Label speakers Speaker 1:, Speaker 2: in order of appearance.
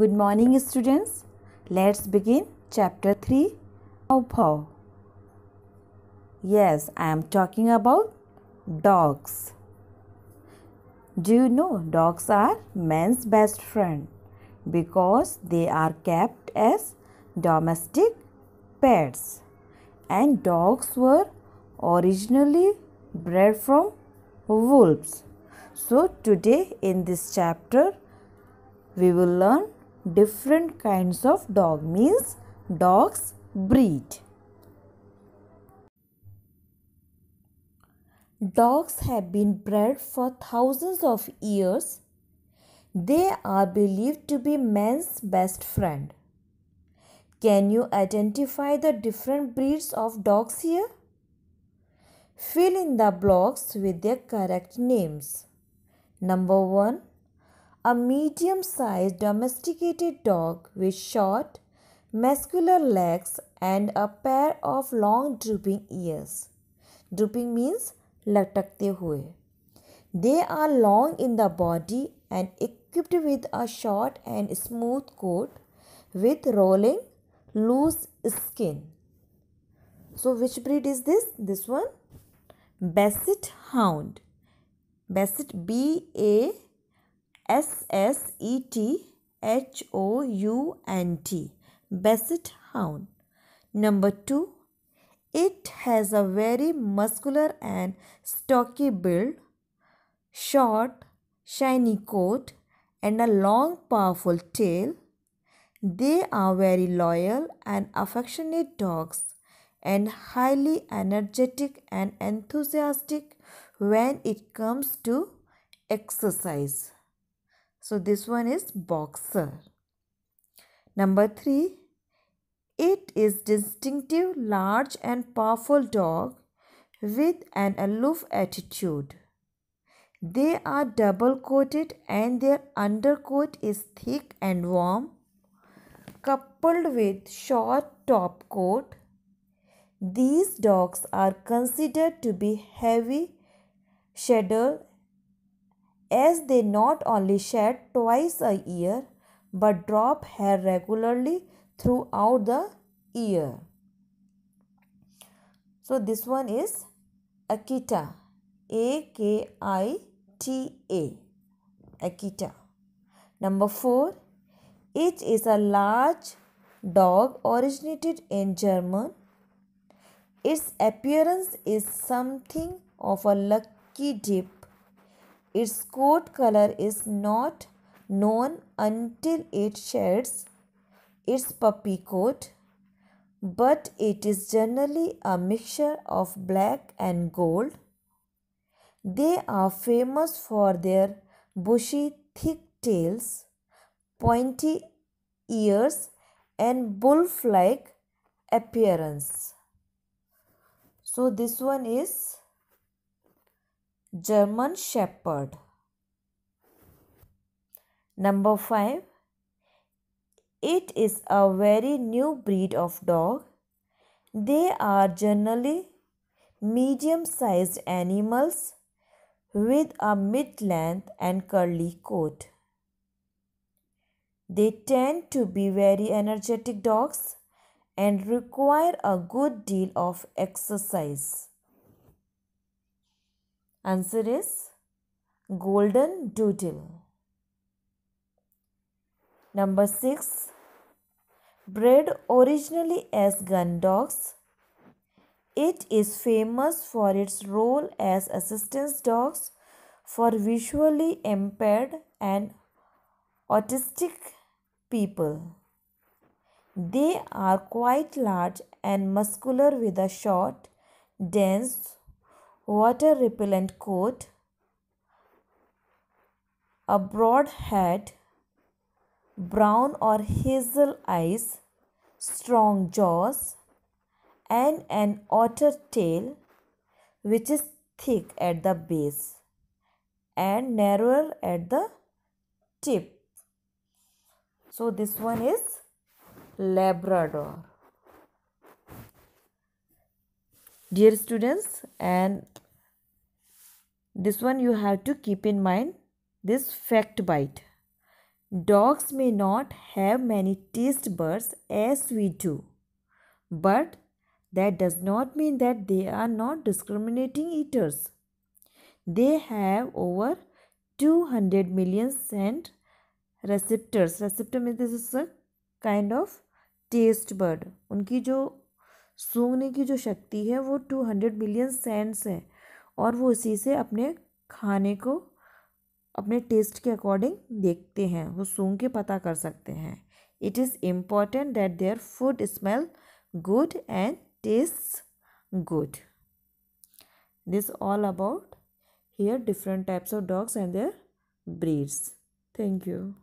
Speaker 1: Good morning students. Let's begin chapter 3 Pow Yes, I am talking about dogs. Do you know dogs are man's best friend because they are kept as domestic pets and dogs were originally bred from wolves. So today in this chapter we will learn different kinds of dog means dogs breed. Dogs have been bred for thousands of years. They are believed to be man's best friend. Can you identify the different breeds of dogs here? Fill in the blocks with their correct names. Number 1 a medium sized domesticated dog with short, muscular legs and a pair of long drooping ears. Drooping means latakte hue. They are long in the body and equipped with a short and smooth coat with rolling loose skin. So, which breed is this? This one? Basset Hound. Basset B A S S E T H O U N T. Basset Hound. Number 2. It has a very muscular and stocky build, short, shiny coat, and a long, powerful tail. They are very loyal and affectionate dogs and highly energetic and enthusiastic when it comes to exercise. So this one is boxer. Number 3. It is distinctive, large and powerful dog with an aloof attitude. They are double coated and their undercoat is thick and warm, coupled with short top coat. These dogs are considered to be heavy shedder as they not only shed twice a year but drop hair regularly throughout the year. So this one is Akita. A K I T A. Akita. Number 4. It is a large dog originated in German. Its appearance is something of a lucky dip its coat color is not known until it sheds its puppy coat, but it is generally a mixture of black and gold. They are famous for their bushy, thick tails, pointy ears, and wolf like appearance. So, this one is German Shepherd. Number 5. It is a very new breed of dog. They are generally medium sized animals with a mid length and curly coat. They tend to be very energetic dogs and require a good deal of exercise. Answer is Golden Doodle. Number 6. Bred originally as gun dogs, it is famous for its role as assistance dogs for visually impaired and autistic people. They are quite large and muscular with a short, dense water repellent coat, a broad head, brown or hazel eyes, strong jaws, and an otter tail which is thick at the base and narrower at the tip. So this one is Labrador. dear students and this one you have to keep in mind this fact bite dogs may not have many taste buds as we do but that does not mean that they are not discriminating eaters they have over 200 million scent receptors receptor means this is a kind of taste bud Unki jo सूंघने की जो शक्ति है वो two hundred million sense है और वो उसी से अपने खाने को अपने टेस्ट के अकॉर्डिंग देखते हैं वो सूंघ के पता कर सकते हैं it is important that their food smell good and taste good this all about here different types of dogs and their breeds thank you